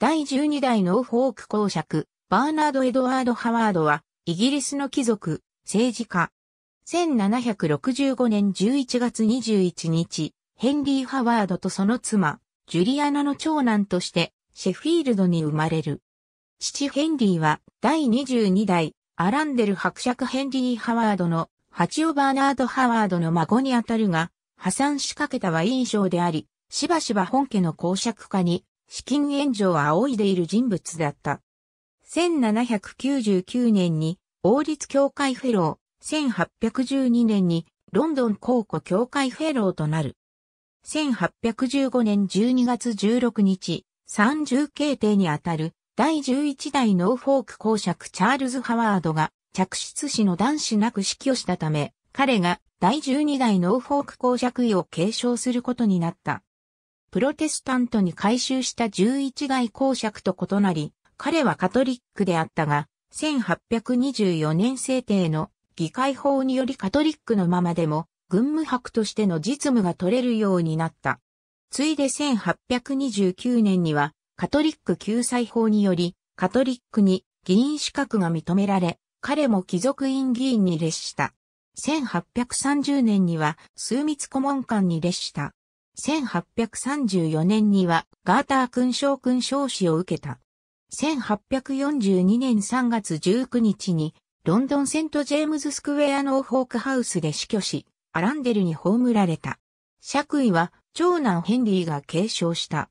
第12代ノーフォーク公爵、バーナード・エドワード・ハワードは、イギリスの貴族、政治家。1765年11月21日、ヘンリー・ハワードとその妻、ジュリアナの長男として、シェフィールドに生まれる。父ヘンリーは、第22代、アランデル伯爵ヘンリー・ハワードの、八王バーナード・ハワードの孫にあたるが、破産しかけたは印象であり、しばしば本家の公爵家に資金援助を仰いでいる人物だった。1799年に王立協会フェロー、1812年にロンドン考古協会フェローとなる。1815年12月16日、30形帝にあたる第11代ノーフォーク公爵チャールズ・ハワードが着室死の男子なく死去したため、彼が第12代ノーフォーク公爵位を継承することになった。プロテスタントに改修した十一外公爵と異なり、彼はカトリックであったが、1824年制定の議会法によりカトリックのままでも、軍務博としての実務が取れるようになった。ついで1829年には、カトリック救済法により、カトリックに議員資格が認められ、彼も貴族院議員に列した。1830年には、枢密顧問官に列した。1834年にはガーター勲章勲章士を受けた。1842年3月19日にロンドンセントジェームズスクエアノーフォークハウスで死去し、アランデルに葬られた。爵位は長男ヘンリーが継承した。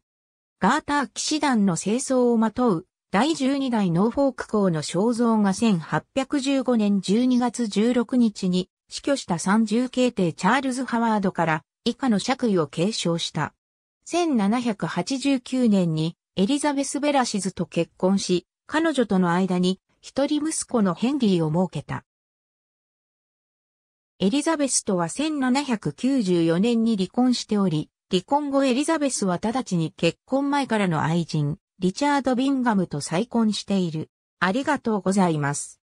ガーター騎士団の清掃をまとう第12代ノーフォーク校の肖像が1815年12月16日に死去した三重警帝チャールズ・ハワードから以下の爵位を継承した。1789年にエリザベス・ベラシズと結婚し、彼女との間に一人息子のヘンリーを設けた。エリザベスとは1794年に離婚しており、離婚後エリザベスは直ちに結婚前からの愛人、リチャード・ビンガムと再婚している。ありがとうございます。